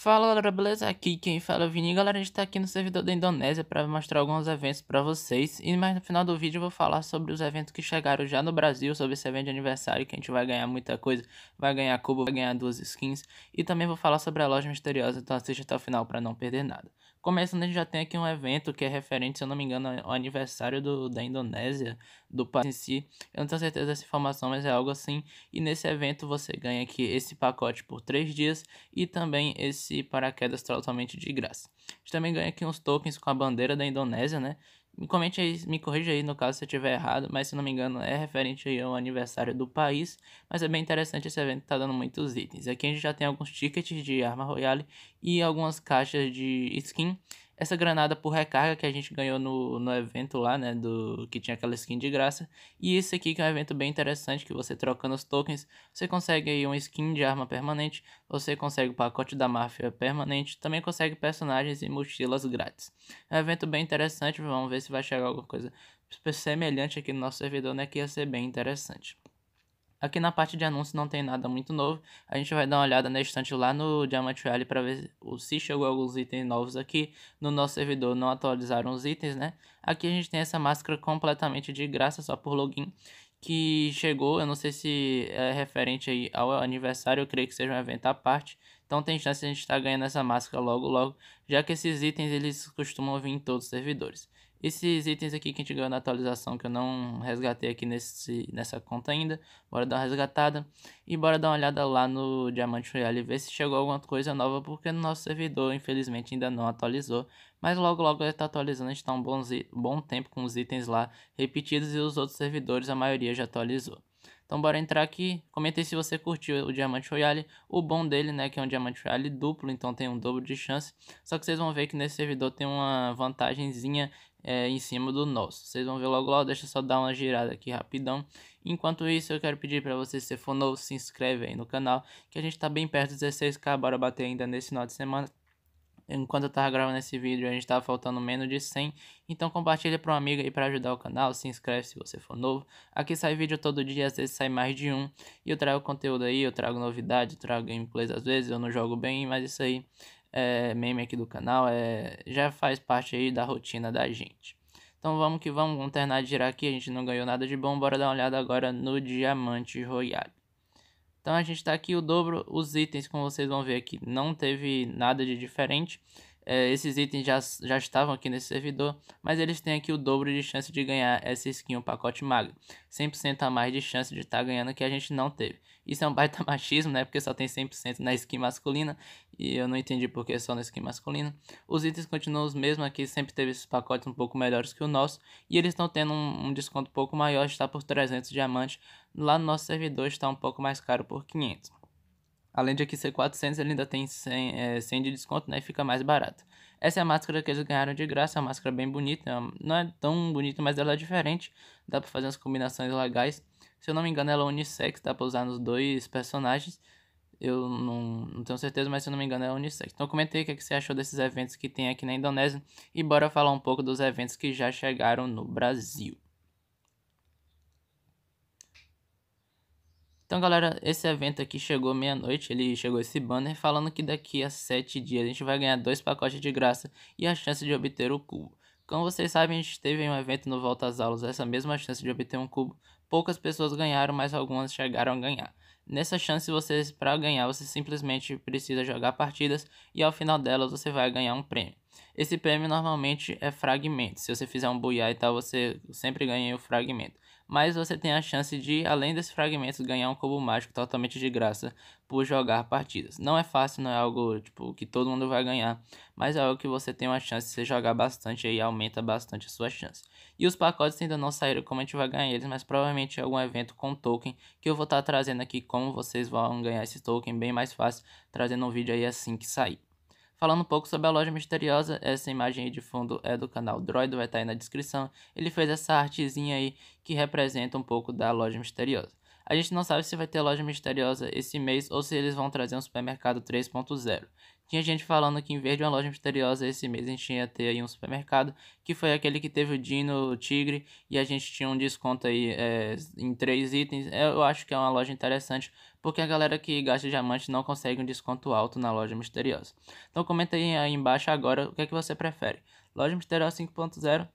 Fala galera, beleza? Aqui quem fala é o Vini. Galera, a gente tá aqui no servidor da Indonésia para mostrar alguns eventos para vocês. E mais no final do vídeo eu vou falar sobre os eventos que chegaram já no Brasil, sobre esse evento de aniversário que a gente vai ganhar muita coisa. Vai ganhar cubo, vai ganhar duas skins. E também vou falar sobre a loja misteriosa, então assista até o final para não perder nada. Começando, a gente já tem aqui um evento que é referente, se eu não me engano, ao aniversário do, da Indonésia, do país em si. Eu não tenho certeza dessa informação, mas é algo assim. E nesse evento você ganha aqui esse pacote por 3 dias e também esse paraquedas totalmente de graça. A gente também ganha aqui uns tokens com a bandeira da Indonésia, né? Me comente aí, me corrija aí no caso se eu estiver errado, mas se não me engano é referente aí ao aniversário do país. Mas é bem interessante esse evento, tá dando muitos itens. Aqui a gente já tem alguns tickets de arma royale e algumas caixas de skin essa granada por recarga que a gente ganhou no, no evento lá, né? Do, que tinha aquela skin de graça. E esse aqui que é um evento bem interessante, que você trocando os tokens, você consegue aí uma skin de arma permanente, você consegue o pacote da máfia permanente, também consegue personagens e mochilas grátis. É um evento bem interessante, vamos ver se vai chegar alguma coisa semelhante aqui no nosso servidor, né? Que ia ser bem interessante. Aqui na parte de anúncio não tem nada muito novo. A gente vai dar uma olhada na estante lá no Diamond Valley para ver se chegou alguns itens novos aqui. No nosso servidor não atualizaram os itens, né? Aqui a gente tem essa máscara completamente de graça, só por login. Que chegou, eu não sei se é referente aí ao aniversário, eu creio que seja um evento à parte. Então tem chance de a gente estar tá ganhando essa máscara logo logo, já que esses itens eles costumam vir em todos os servidores. Esses itens aqui que a gente ganhou na atualização, que eu não resgatei aqui nesse, nessa conta ainda. Bora dar uma resgatada. E bora dar uma olhada lá no Diamante Royale e ver se chegou alguma coisa nova. Porque no nosso servidor, infelizmente, ainda não atualizou. Mas logo logo ele tá atualizando, a gente tá um bom, bom tempo com os itens lá repetidos. E os outros servidores, a maioria já atualizou. Então bora entrar aqui, comente se você curtiu o Diamante Royale, o bom dele, né, que é um Diamante Royale duplo, então tem um dobro de chance, só que vocês vão ver que nesse servidor tem uma vantagenzinha é, em cima do nosso. Vocês vão ver logo lá, deixa eu só dar uma girada aqui rapidão. Enquanto isso, eu quero pedir para você, se for novo, se inscreve aí no canal, que a gente tá bem perto dos 16k, bora bater ainda nesse final de semana. Enquanto eu tava gravando esse vídeo, a gente tava faltando menos de 100. Então compartilha para uma amiga aí para ajudar o canal. Se inscreve se você for novo. Aqui sai vídeo todo dia, às vezes sai mais de um. E eu trago conteúdo aí, eu trago novidade, eu trago gameplays às vezes. Eu não jogo bem, mas isso aí é meme aqui do canal. É, já faz parte aí da rotina da gente. Então vamos que vamos, vamos terminar de girar aqui. A gente não ganhou nada de bom. Bora dar uma olhada agora no Diamante Royale. Então a gente está aqui o dobro os itens, como vocês vão ver aqui, não teve nada de diferente. É, esses itens já, já estavam aqui nesse servidor, mas eles têm aqui o dobro de chance de ganhar essa skin, o um pacote magro. 100% a mais de chance de estar tá ganhando que a gente não teve. Isso é um baita machismo, né? Porque só tem 100% na skin masculina, e eu não entendi por que só na skin masculina. Os itens continuam os mesmos aqui, sempre teve esses pacotes um pouco melhores que o nosso, e eles estão tendo um, um desconto um pouco maior, está por 300 diamantes. Lá no nosso servidor está um pouco mais caro por 500. Além de aqui ser 400, ele ainda tem 100, é, 100 de desconto, né? E fica mais barato. Essa é a máscara que eles ganharam de graça, é uma máscara bem bonita. É não é tão bonita, mas ela é diferente. Dá pra fazer umas combinações legais. Se eu não me engano, ela é unissex, dá pra usar nos dois personagens. Eu não, não tenho certeza, mas se eu não me engano, ela é unissex. Então comentei o que, é que você achou desses eventos que tem aqui na Indonésia. E bora falar um pouco dos eventos que já chegaram no Brasil. Então, galera, esse evento aqui chegou meia-noite, ele chegou esse banner falando que daqui a 7 dias a gente vai ganhar dois pacotes de graça e a chance de obter o cubo. Como vocês sabem, a gente teve em um evento no Volta às Aulas essa mesma chance de obter um cubo. Poucas pessoas ganharam, mas algumas chegaram a ganhar. Nessa chance, vocês para ganhar, você simplesmente precisa jogar partidas e ao final delas você vai ganhar um prêmio. Esse PM normalmente é fragmento. Se você fizer um buiá e tal, você sempre ganha o fragmento. Mas você tem a chance de, além desses fragmentos, ganhar um cubo mágico totalmente de graça por jogar partidas. Não é fácil, não é algo tipo que todo mundo vai ganhar, mas é algo que você tem uma chance de você jogar bastante e aumenta bastante a sua chance. E os pacotes ainda não saíram como a gente vai ganhar eles, mas provavelmente é algum evento com token que eu vou estar tá trazendo aqui como vocês vão ganhar esse token bem mais fácil, trazendo um vídeo aí assim que sair. Falando um pouco sobre a loja misteriosa, essa imagem aí de fundo é do canal Droid, vai estar tá aí na descrição. Ele fez essa artezinha aí que representa um pouco da loja misteriosa. A gente não sabe se vai ter loja misteriosa esse mês ou se eles vão trazer um supermercado 3.0. Tinha gente falando que em vez de uma loja misteriosa esse mês a gente ia ter aí um supermercado, que foi aquele que teve o Dino, o Tigre, e a gente tinha um desconto aí é, em três itens. É, eu acho que é uma loja interessante, porque a galera que gasta diamante não consegue um desconto alto na loja misteriosa. Então comenta aí, aí embaixo agora o que é que você prefere. Loja misteriosa 5.0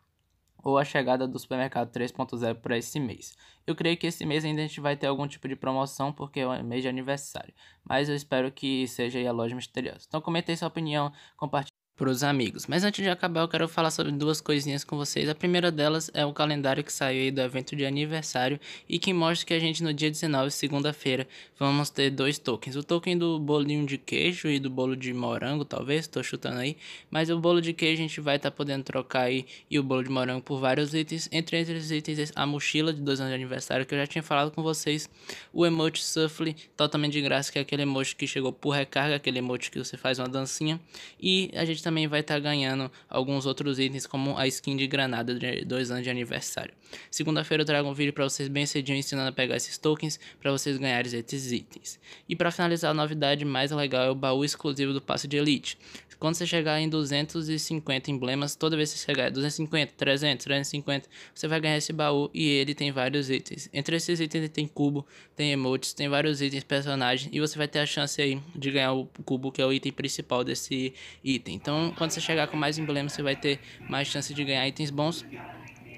ou a chegada do supermercado 3.0 para esse mês. Eu creio que esse mês ainda a gente vai ter algum tipo de promoção porque é mês de aniversário, mas eu espero que seja a loja misteriosa. Então comente aí sua opinião, compartilhe para os amigos. Mas antes de acabar, eu quero falar sobre duas coisinhas com vocês. A primeira delas é o calendário que saiu aí do evento de aniversário e que mostra que a gente no dia 19, segunda-feira, vamos ter dois tokens. O token do bolinho de queijo e do bolo de morango, talvez, estou chutando aí, mas o bolo de queijo a gente vai estar tá podendo trocar aí e o bolo de morango por vários itens. Entre esses itens, a mochila de dois anos de aniversário que eu já tinha falado com vocês, o emote Suffle, totalmente de graça, que é aquele emote que chegou por recarga, aquele emote que você faz uma dancinha, e a gente gente também vai estar tá ganhando alguns outros itens, como a skin de granada de dois anos de aniversário. Segunda-feira eu trago um vídeo para vocês bem cedinho ensinando a pegar esses tokens para vocês ganharem esses itens. E para finalizar, a novidade mais legal é o baú exclusivo do passe de elite. Quando você chegar em 250 emblemas, toda vez que você chegar em 250, 300, 350, você vai ganhar esse baú e ele tem vários itens. Entre esses itens tem cubo, tem emotes, tem vários itens personagens e você vai ter a chance aí de ganhar o cubo que é o item principal desse item. Então então, quando você chegar com mais emblemas, você vai ter mais chance de ganhar itens bons.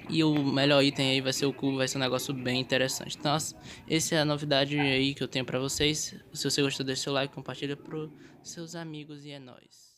E o melhor item aí vai ser o cubo, vai ser um negócio bem interessante. Então, essa é a novidade aí que eu tenho para vocês. Se você gostou, deixa seu like, compartilha pros seus amigos e é nóis.